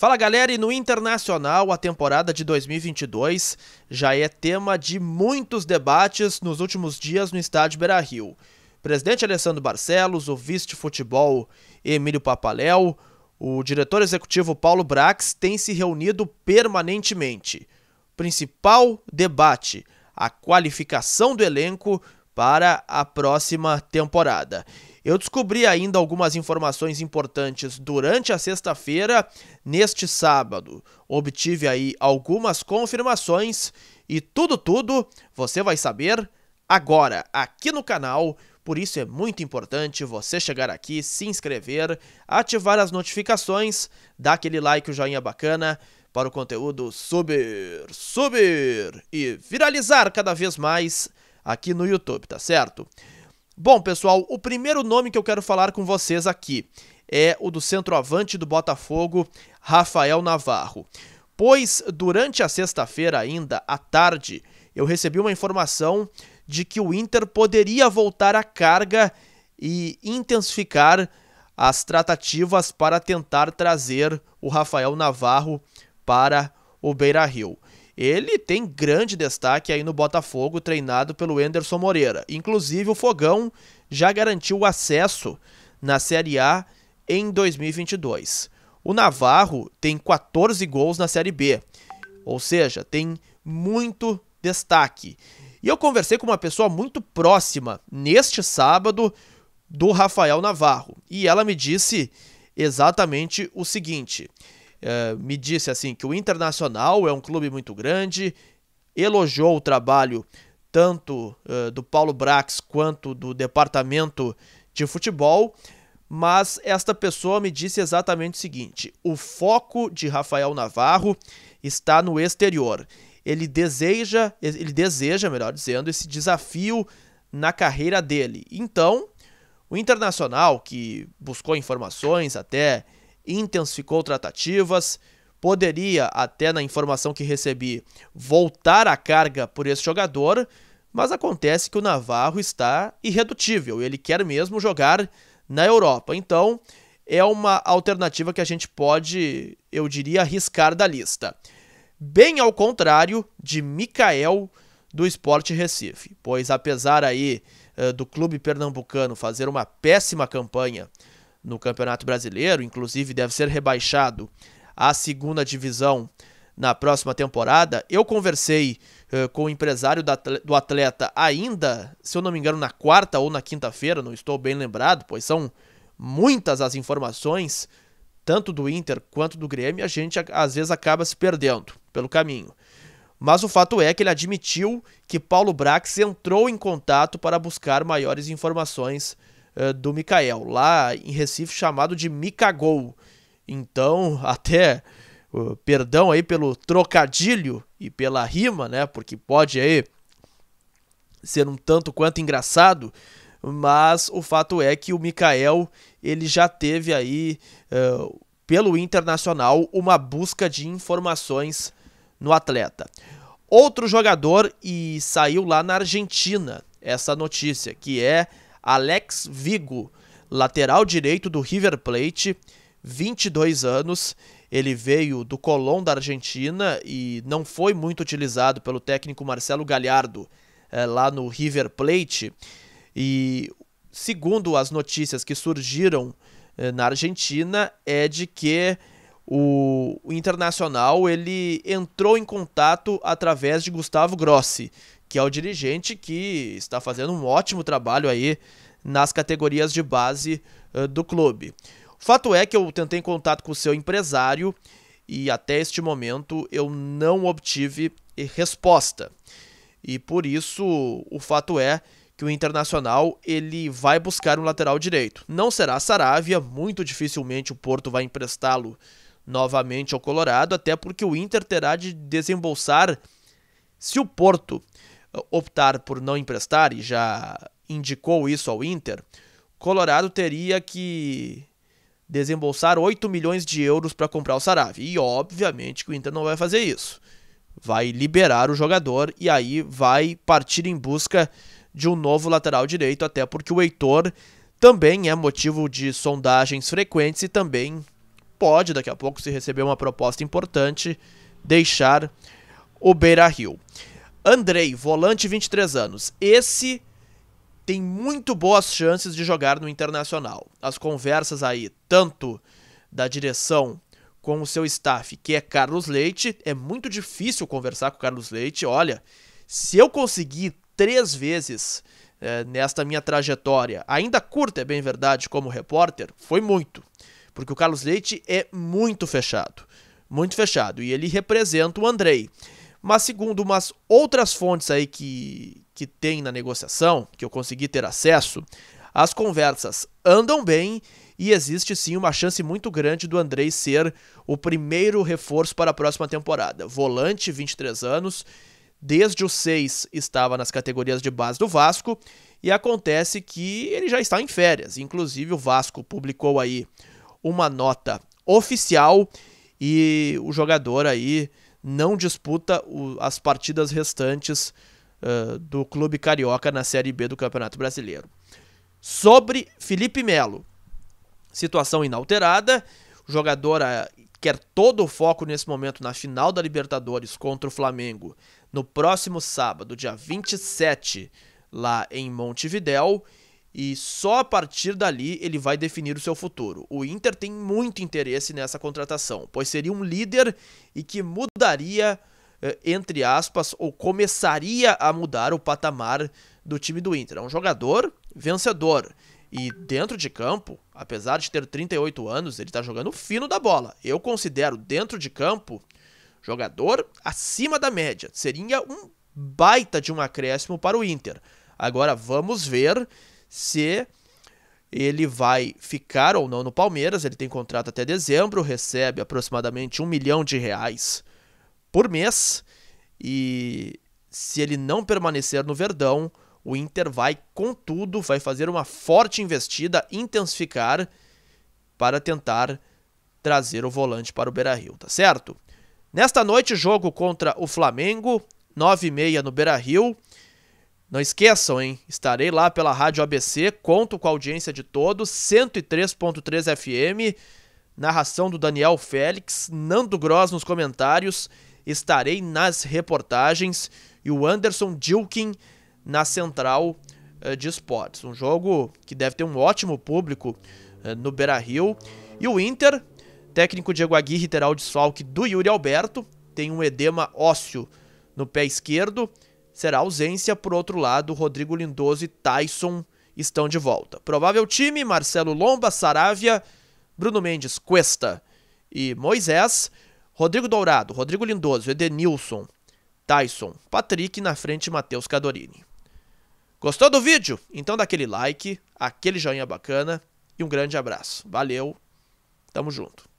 Fala galera, e no internacional a temporada de 2022 já é tema de muitos debates nos últimos dias no estádio Beira-Rio. Presidente Alessandro Barcelos, o vice de futebol Emílio Papaléu, o diretor executivo Paulo Brax têm se reunido permanentemente. Principal debate: a qualificação do elenco para a próxima temporada. Eu descobri ainda algumas informações importantes durante a sexta-feira, neste sábado. Obtive aí algumas confirmações e tudo, tudo você vai saber agora, aqui no canal. Por isso é muito importante você chegar aqui, se inscrever, ativar as notificações, dar aquele like, o joinha bacana para o conteúdo subir, subir e viralizar cada vez mais aqui no YouTube, tá certo? Bom, pessoal, o primeiro nome que eu quero falar com vocês aqui é o do centroavante do Botafogo, Rafael Navarro. Pois durante a sexta-feira ainda, à tarde, eu recebi uma informação de que o Inter poderia voltar à carga e intensificar as tratativas para tentar trazer o Rafael Navarro para o Beira Rio ele tem grande destaque aí no Botafogo, treinado pelo Enderson Moreira. Inclusive, o Fogão já garantiu o acesso na Série A em 2022. O Navarro tem 14 gols na Série B, ou seja, tem muito destaque. E eu conversei com uma pessoa muito próxima neste sábado do Rafael Navarro, e ela me disse exatamente o seguinte: é, me disse assim que o Internacional é um clube muito grande, elogiou o trabalho tanto uh, do Paulo Brax quanto do departamento de futebol, mas esta pessoa me disse exatamente o seguinte: o foco de Rafael Navarro está no exterior. Ele deseja, ele deseja, melhor dizendo, esse desafio na carreira dele. Então, o Internacional que buscou informações até intensificou tratativas, poderia, até na informação que recebi, voltar à carga por esse jogador, mas acontece que o Navarro está irredutível, ele quer mesmo jogar na Europa. Então, é uma alternativa que a gente pode, eu diria, arriscar da lista. Bem ao contrário de Mikael do Esporte Recife, pois apesar aí eh, do clube pernambucano fazer uma péssima campanha no Campeonato Brasileiro, inclusive deve ser rebaixado à segunda divisão na próxima temporada. Eu conversei uh, com o empresário da, do atleta ainda, se eu não me engano, na quarta ou na quinta-feira, não estou bem lembrado, pois são muitas as informações, tanto do Inter quanto do Grêmio, a gente às vezes acaba se perdendo pelo caminho. Mas o fato é que ele admitiu que Paulo Brax entrou em contato para buscar maiores informações eh, do Mikael, lá em Recife chamado de Micagol. Então, até uh, perdão aí pelo trocadilho e pela rima, né? Porque pode aí ser um tanto quanto engraçado, mas o fato é que o Mikael ele já teve aí uh, pelo Internacional uma busca de informações no atleta. Outro jogador e saiu lá na Argentina essa notícia, que é Alex Vigo, lateral direito do River Plate, 22 anos. Ele veio do Colón da Argentina e não foi muito utilizado pelo técnico Marcelo Galhardo é, eh, lá no River Plate. E segundo as notícias que surgiram é, na Argentina, é de que o, o Internacional ele entrou em contato através de Gustavo Grossi, que é o dirigente que está fazendo um ótimo trabalho aí nas categorias de base uh, do clube. O fato é que eu tentei contato com o seu empresário e até este momento eu não obtive eh, resposta. E por isso o fato é que o Internacional ele vai buscar um lateral direito. Não será a Saravia, muito dificilmente o Porto vai emprestá-lo novamente ao Colorado, até porque o Inter terá de desembolsar se o Porto optar por não emprestar e já indicou isso ao Inter, Colorado teria que desembolsar 8 milhões de euros para comprar o Saravi. E obviamente que o Inter não vai fazer isso. Vai liberar o jogador e aí vai partir em busca de um novo lateral direito, até porque o Heitor também é motivo de sondagens frequentes e também pode, daqui a pouco, se receber uma proposta importante, deixar o Beira Rio. Andrei, volante 23 anos. Esse tem muito boas chances de jogar no Internacional. As conversas aí, tanto da direção com o seu staff, que é Carlos Leite, é muito difícil conversar com o Carlos Leite. Olha, se eu conseguir três vezes é, nesta minha trajetória, ainda curta, é bem verdade, como repórter, foi muito. Porque o Carlos Leite é muito fechado. Muito fechado. E ele representa o Andrei. Mas segundo umas outras fontes aí que, que tem na negociação, que eu consegui ter acesso, as conversas andam bem e existe sim uma chance muito grande do Andrei ser o primeiro reforço para a próxima temporada. Volante, 23 anos, desde os 6 estava nas categorias de base do Vasco e acontece que ele já está em férias. Inclusive o Vasco publicou aí uma nota oficial e o jogador aí não disputa o, as partidas restantes uh, do clube carioca na Série B do Campeonato Brasileiro. Sobre Felipe Melo, situação inalterada, o jogador quer todo o foco nesse momento na final da Libertadores contra o Flamengo no próximo sábado, dia 27, lá em Montevidéu e só a partir dali ele vai definir o seu futuro. O Inter tem muito interesse nessa contratação, pois seria um líder e que mudaria, eh, entre aspas, ou começaria a mudar o patamar do time do Inter. É um jogador vencedor. E dentro de campo, apesar de ter 38 anos, ele está jogando fino da bola. Eu considero dentro de campo jogador acima da média. Seria um baita de um acréscimo para o Inter. Agora vamos ver se ele vai ficar ou não no Palmeiras. Ele tem contrato até dezembro, recebe aproximadamente um milhão de reais por mês. E se ele não permanecer no Verdão, o Inter vai, contudo, vai fazer uma forte investida, intensificar para tentar trazer o volante para o Beira-Rio, tá certo? Nesta noite, jogo contra o Flamengo, 9 h meia no Beira-Rio. Não esqueçam, hein? Estarei lá pela Rádio ABC, conto com a audiência de todos, 103.3 FM, narração do Daniel Félix, Nando Gross nos comentários, estarei nas reportagens e o Anderson Dilkin na central uh, de esportes. Um jogo que deve ter um ótimo público uh, no Beira-Rio. E o Inter, técnico Diego Aguirre terá o desfalque do Yuri Alberto, tem um edema ósseo no pé esquerdo será ausência. Por outro lado, Rodrigo Lindoso e Tyson estão de volta. Provável time: Marcelo Lomba, Saravia, Bruno Mendes, Cuesta e Moisés. Rodrigo Dourado, Rodrigo Lindoso, Edenilson, Tyson, Patrick na frente Matheus Cadorini. Gostou do vídeo? Então dá aquele like, aquele joinha bacana e um grande abraço. Valeu, tamo junto.